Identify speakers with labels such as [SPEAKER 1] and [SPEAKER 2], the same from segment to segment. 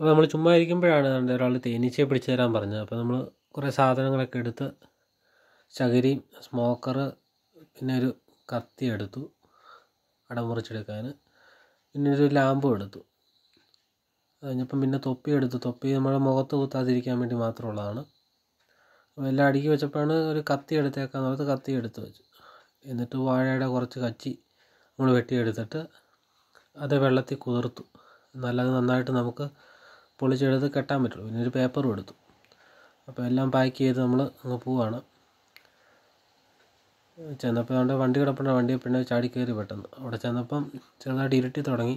[SPEAKER 1] അപ്പോൾ നമ്മൾ ചുമ്മാ ഇരിക്കുമ്പോഴാണ് ഒരാൾ തേനീച്ചയെ പിടിച്ച് തരാൻ പറഞ്ഞത് അപ്പോൾ നമ്മൾ കുറേ സാധനങ്ങളൊക്കെ എടുത്ത് ചകിരി സ്മോക്കറ് പിന്നെ ഒരു കത്തി എടുത്തു അടമുറിച്ചെടുക്കാൻ പിന്നെ ഒരു ലാമ്പും എടുത്തു കഴിഞ്ഞപ്പം പിന്നെ തൊപ്പി എടുത്തു തൊപ്പി നമ്മുടെ മുഖത്ത് കുത്താതിരിക്കാൻ വേണ്ടി മാത്രമുള്ളതാണ് അപ്പോൾ എല്ലാം അടുക്കി വെച്ചപ്പോഴാണ് ഒരു കത്തി എടുത്തേക്കാൻ നേരത്ത് കത്തി എടുത്ത് വെച്ചു എന്നിട്ട് വാഴയുടെ കുറച്ച് കച്ചി നമ്മൾ വെട്ടിയെടുത്തിട്ട് അത് വെള്ളത്തിൽ കുതിർത്തു നല്ല നന്നായിട്ട് നമുക്ക് പൊളിച്ചെടുത്ത് കെട്ടാൻ പറ്റുള്ളൂ പിന്നെ ഒരു പേപ്പറും എടുത്തു അപ്പോൾ എല്ലാം പാക്ക് ചെയ്ത് നമ്മൾ അങ്ങ് പോവാണ് ചെന്നപ്പോൾ അവിടെ വണ്ടി കിടപ്പുണ്ട് വണ്ടി പിന്നെ ചാടി കയറി പെട്ടെന്ന് അവിടെ ചെന്നപ്പം ചെറുതായിട്ട് ഇരുട്ടി തുടങ്ങി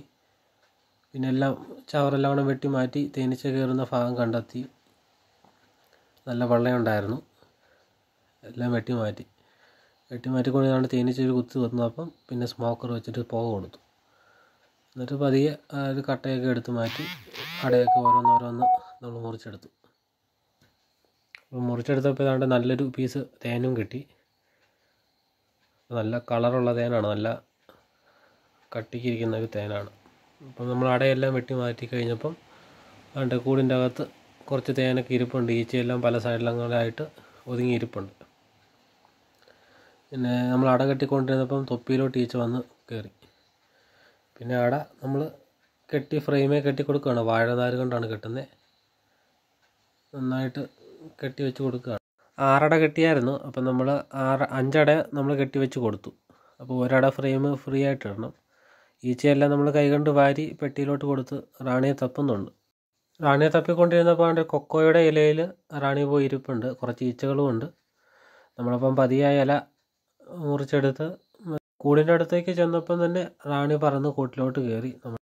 [SPEAKER 1] പിന്നെ എല്ലാം ചവറെല്ലാം കൂടെ വെട്ടി മാറ്റി തേനീച്ച കയറുന്ന ഭാഗം കണ്ടെത്തി നല്ല വെള്ളയുണ്ടായിരുന്നു എല്ലാം വെട്ടി മാറ്റി വെട്ടി മാറ്റിക്കൊണ്ടാണ് തേനീച്ച ഒരു കുത്തി വന്നപ്പം പിന്നെ സ്മോക്കർ വെച്ചിട്ട് പുക കൊടുത്തു എന്നിട്ട് പതിയെ ഒരു കട്ടയൊക്കെ എടുത്ത് മാറ്റി അടയൊക്കെ ഓരോന്നോരോന്ന് നമ്മൾ മുറിച്ചെടുത്തു മുറിച്ചെടുത്തപ്പോൾ ഏതാണ്ട് നല്ലൊരു പീസ് തേനും കിട്ടി നല്ല കളറുള്ള തേനാണ് നല്ല കട്ടിക്കിരിക്കുന്ന ഒരു തേനാണ് അപ്പം നമ്മൾ അടയെല്ലാം വെട്ടി മാറ്റി കഴിഞ്ഞപ്പം അതിൻ്റെ കൂടിൻ്റെ അകത്ത് കുറച്ച് തേനൊക്കെ ഇരിപ്പുണ്ട് ഈച്ചയെല്ലാം പല സൈഡിലങ്ങളായിട്ട് ഒതുങ്ങി ഇരിപ്പുണ്ട് പിന്നെ നമ്മൾ അട കെട്ടിക്കൊണ്ടിരുന്നപ്പം തൊപ്പിയിലോട്ട് ഈച്ച വന്ന് കയറി പിന്നെ അട നമ്മൾ കെട്ടി ഫ്രെയിമേ കെട്ടി കൊടുക്കുകയാണ് വാഴനാര് കൊണ്ടാണ് കെട്ടുന്നത് നന്നായിട്ട് കെട്ടി വെച്ച് കൊടുക്കുകയാണ് ആറട കെട്ടിയായിരുന്നു അപ്പം നമ്മൾ ആറ് അഞ്ചട നമ്മൾ കെട്ടി വെച്ച് കൊടുത്തു അപ്പോൾ ഒരട ഫ്രെയിം ഫ്രീ ആയിട്ട് ഇടണം ഈച്ചയെല്ലാം നമ്മൾ കൈകൊണ്ട് വാരി പെട്ടിയിലോട്ട് കൊടുത്ത് റാണിയെ തപ്പുന്നുണ്ട് റാണിയെ തപ്പിക്കൊണ്ടിരുന്നപ്പോൾ അവൻ്റെ കൊക്കോയുടെ ഇലയിൽ റാണി പോയി ഇരിപ്പുണ്ട് കുറച്ച് ഈച്ചകളും ഉണ്ട് നമ്മളപ്പം പതിയായ ഇല മുറിച്ചെടുത്ത് കൂടിൻ്റെ അടുത്തേക്ക് ചെന്നപ്പം തന്നെ റാണി പറന്ന് കൂട്ടിലോട്ട് കയറി നമ്മൾ